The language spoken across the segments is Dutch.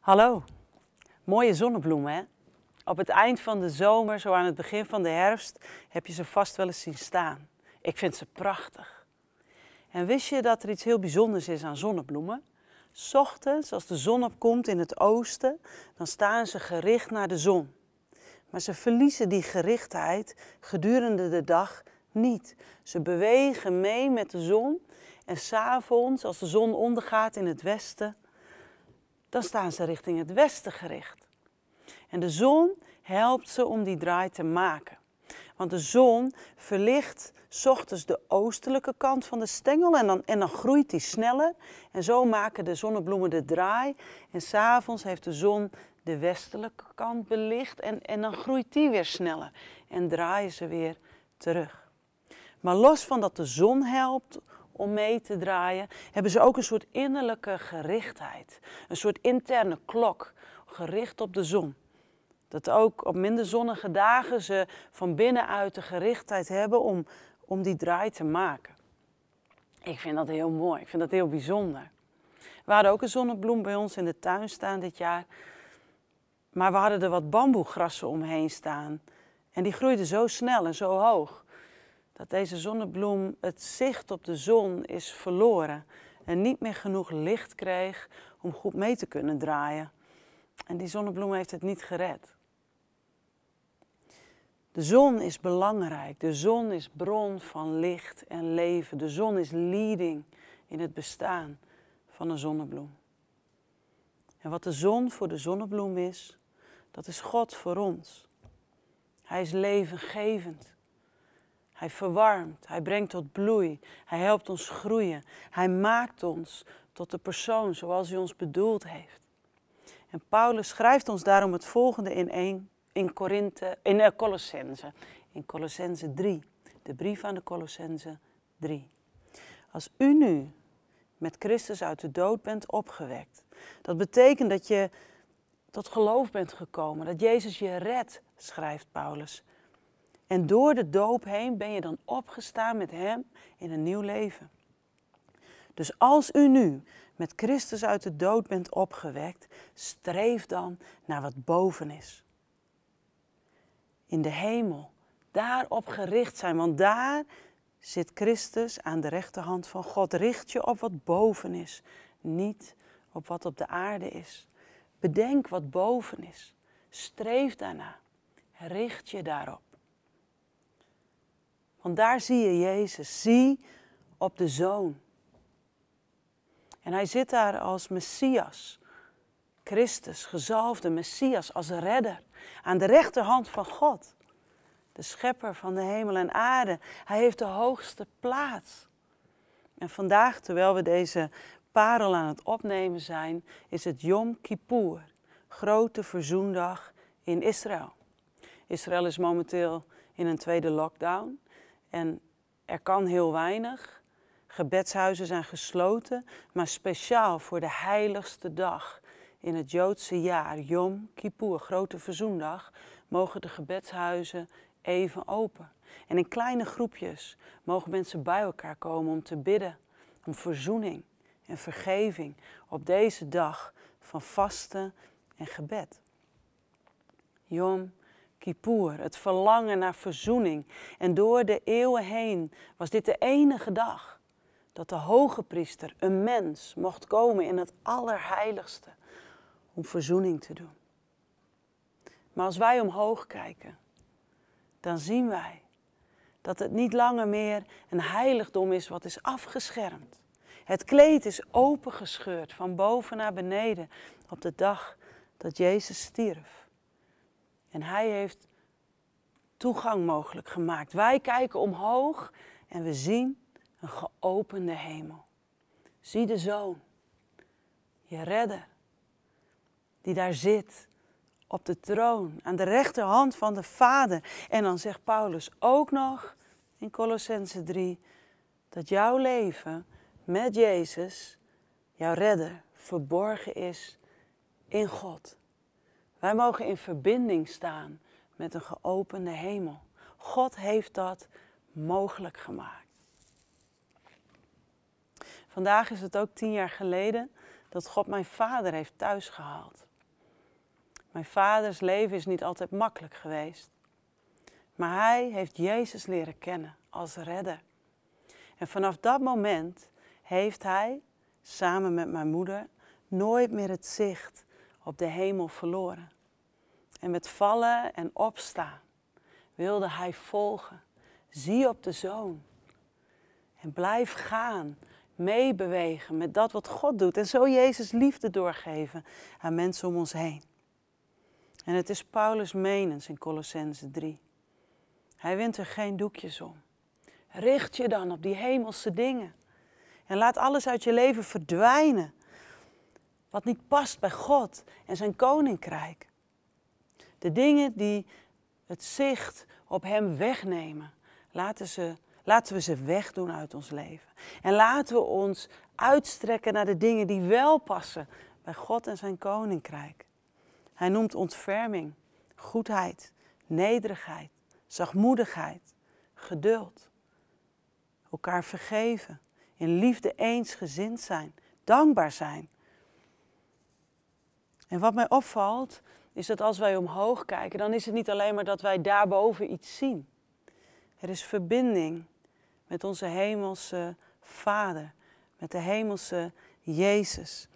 Hallo, mooie zonnebloemen hè? Op het eind van de zomer, zo aan het begin van de herfst, heb je ze vast wel eens zien staan. Ik vind ze prachtig. En wist je dat er iets heel bijzonders is aan zonnebloemen? Ochtends, als de zon opkomt in het oosten, dan staan ze gericht naar de zon. Maar ze verliezen die gerichtheid gedurende de dag niet. Ze bewegen mee met de zon en s'avonds, als de zon ondergaat in het westen, dan staan ze richting het westen gericht. En de zon helpt ze om die draai te maken. Want de zon verlicht ochtends de oostelijke kant van de stengel en dan, en dan groeit die sneller. En zo maken de zonnebloemen de draai. En s'avonds heeft de zon de westelijke kant belicht en, en dan groeit die weer sneller. En draaien ze weer terug. Maar los van dat de zon helpt om mee te draaien, hebben ze ook een soort innerlijke gerichtheid. Een soort interne klok, gericht op de zon. Dat ook op minder zonnige dagen ze van binnenuit de gerichtheid hebben om, om die draai te maken. Ik vind dat heel mooi, ik vind dat heel bijzonder. We hadden ook een zonnebloem bij ons in de tuin staan dit jaar. Maar we hadden er wat bamboegrassen omheen staan. En die groeiden zo snel en zo hoog dat deze zonnebloem het zicht op de zon is verloren en niet meer genoeg licht kreeg om goed mee te kunnen draaien. En die zonnebloem heeft het niet gered. De zon is belangrijk. De zon is bron van licht en leven. De zon is leading in het bestaan van een zonnebloem. En wat de zon voor de zonnebloem is, dat is God voor ons. Hij is levengevend. Hij verwarmt, hij brengt tot bloei, hij helpt ons groeien, hij maakt ons tot de persoon zoals hij ons bedoeld heeft. En Paulus schrijft ons daarom het volgende in, een in, Korinthe, in eh, Colossense, in Colossense 3, de brief aan de Colossense 3. Als u nu met Christus uit de dood bent opgewekt, dat betekent dat je tot geloof bent gekomen, dat Jezus je redt, schrijft Paulus. En door de doop heen ben je dan opgestaan met Hem in een nieuw leven. Dus als u nu met Christus uit de dood bent opgewekt, streef dan naar wat boven is. In de hemel, daarop gericht zijn, want daar zit Christus aan de rechterhand van God. Richt je op wat boven is, niet op wat op de aarde is. Bedenk wat boven is. Streef daarna. Richt je daarop. Want daar zie je Jezus. Zie op de zoon. En hij zit daar als Messias. Christus, gezalfde Messias, als redder. Aan de rechterhand van God. De schepper van de hemel en aarde. Hij heeft de hoogste plaats. En vandaag, terwijl we deze parel aan het opnemen zijn, is het Yom Kippur, grote verzoendag in Israël. Israël is momenteel in een tweede lockdown. En er kan heel weinig. Gebedshuizen zijn gesloten, maar speciaal voor de heiligste dag in het Joodse jaar, Yom Kippur, Grote Verzoendag, mogen de gebedshuizen even open. En in kleine groepjes mogen mensen bij elkaar komen om te bidden, om verzoening en vergeving op deze dag van vasten en gebed. Yom Kippur, het verlangen naar verzoening. En door de eeuwen heen was dit de enige dag dat de hoge priester, een mens, mocht komen in het allerheiligste om verzoening te doen. Maar als wij omhoog kijken, dan zien wij dat het niet langer meer een heiligdom is wat is afgeschermd. Het kleed is opengescheurd van boven naar beneden op de dag dat Jezus stierf. En hij heeft toegang mogelijk gemaakt. Wij kijken omhoog en we zien een geopende hemel. Zie de zoon, je redder, die daar zit op de troon, aan de rechterhand van de Vader. En dan zegt Paulus ook nog in Colossense 3 dat jouw leven met Jezus, jouw redder, verborgen is in God. Wij mogen in verbinding staan met een geopende hemel. God heeft dat mogelijk gemaakt. Vandaag is het ook tien jaar geleden dat God mijn vader heeft thuisgehaald. Mijn vaders leven is niet altijd makkelijk geweest. Maar hij heeft Jezus leren kennen als redder. En vanaf dat moment heeft hij, samen met mijn moeder, nooit meer het zicht op de hemel verloren. En met vallen en opstaan wilde hij volgen. Zie op de zoon. En blijf gaan, meebewegen met dat wat God doet. En zo Jezus liefde doorgeven aan mensen om ons heen. En het is Paulus' menens in Colossense 3. Hij wint er geen doekjes om. Richt je dan op die hemelse dingen. En laat alles uit je leven verdwijnen wat niet past bij God en zijn koninkrijk. De dingen die het zicht op Hem wegnemen, laten, ze, laten we ze wegdoen uit ons leven. En laten we ons uitstrekken naar de dingen die wel passen bij God en zijn koninkrijk. Hij noemt ontferming, goedheid, nederigheid, zachtmoedigheid, geduld. Elkaar vergeven, in liefde eensgezind zijn, dankbaar zijn, en wat mij opvalt, is dat als wij omhoog kijken, dan is het niet alleen maar dat wij daarboven iets zien. Er is verbinding met onze hemelse Vader, met de hemelse Jezus.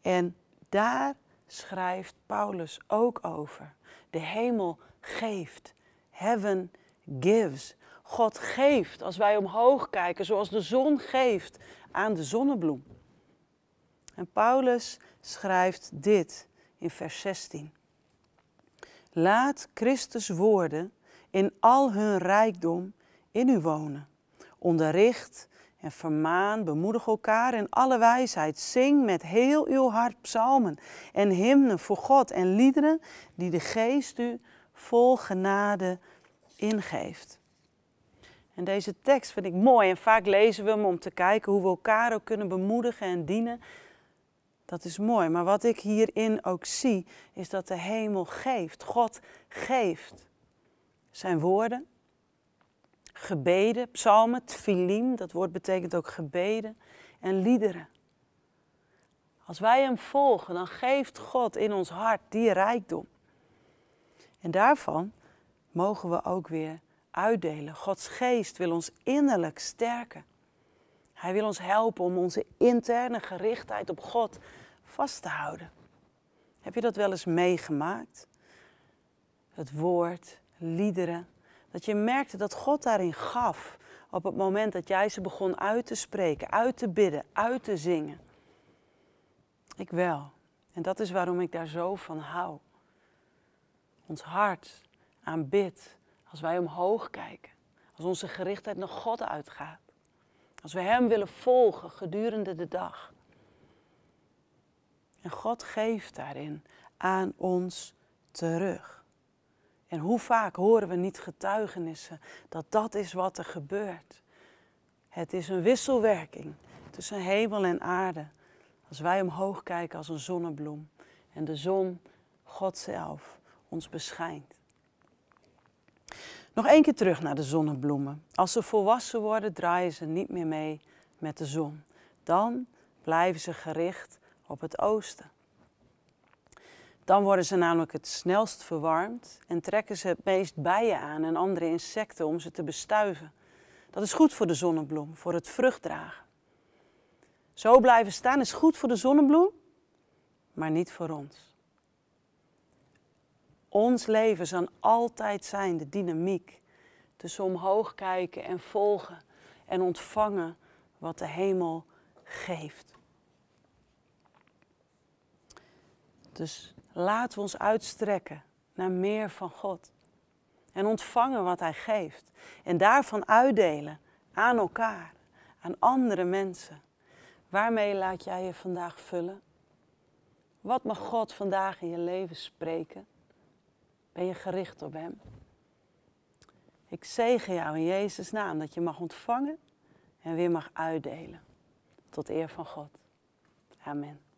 En daar schrijft Paulus ook over. De hemel geeft. Heaven gives. God geeft als wij omhoog kijken, zoals de zon geeft aan de zonnebloem. En Paulus schrijft dit in vers 16. Laat Christus woorden in al hun rijkdom in u wonen. Onderricht en vermaan, bemoedig elkaar in alle wijsheid. Zing met heel uw hart psalmen en hymnen voor God en liederen die de geest u vol genade ingeeft. En deze tekst vind ik mooi en vaak lezen we hem om te kijken hoe we elkaar ook kunnen bemoedigen en dienen. Dat is mooi. Maar wat ik hierin ook zie, is dat de hemel geeft. God geeft zijn woorden, gebeden, psalmen, tfilim, dat woord betekent ook gebeden, en liederen. Als wij hem volgen, dan geeft God in ons hart die rijkdom. En daarvan mogen we ook weer uitdelen. Gods geest wil ons innerlijk sterken. Hij wil ons helpen om onze interne gerichtheid op God vast te houden. Heb je dat wel eens meegemaakt? Het woord, liederen. Dat je merkte dat God daarin gaf op het moment dat jij ze begon uit te spreken, uit te bidden, uit te zingen. Ik wel. En dat is waarom ik daar zo van hou. Ons hart aanbidt als wij omhoog kijken. Als onze gerichtheid naar God uitgaat. Als we Hem willen volgen gedurende de dag. En God geeft daarin aan ons terug. En hoe vaak horen we niet getuigenissen dat dat is wat er gebeurt. Het is een wisselwerking tussen hemel en aarde. Als wij omhoog kijken als een zonnebloem en de zon, God zelf, ons beschijnt. Nog één keer terug naar de zonnebloemen. Als ze volwassen worden, draaien ze niet meer mee met de zon. Dan blijven ze gericht op het oosten. Dan worden ze namelijk het snelst verwarmd en trekken ze het meest bijen aan en andere insecten om ze te bestuiven. Dat is goed voor de zonnebloem, voor het vruchtdragen. Zo blijven staan is goed voor de zonnebloem, maar niet voor ons. Ons leven zal altijd zijn de dynamiek tussen omhoog kijken en volgen en ontvangen wat de hemel geeft. Dus laten we ons uitstrekken naar meer van God. En ontvangen wat Hij geeft. En daarvan uitdelen aan elkaar, aan andere mensen. Waarmee laat jij je vandaag vullen? Wat mag God vandaag in je leven spreken? Ben je gericht op Hem? Ik zegen jou in Jezus' naam dat je mag ontvangen en weer mag uitdelen. Tot eer van God. Amen.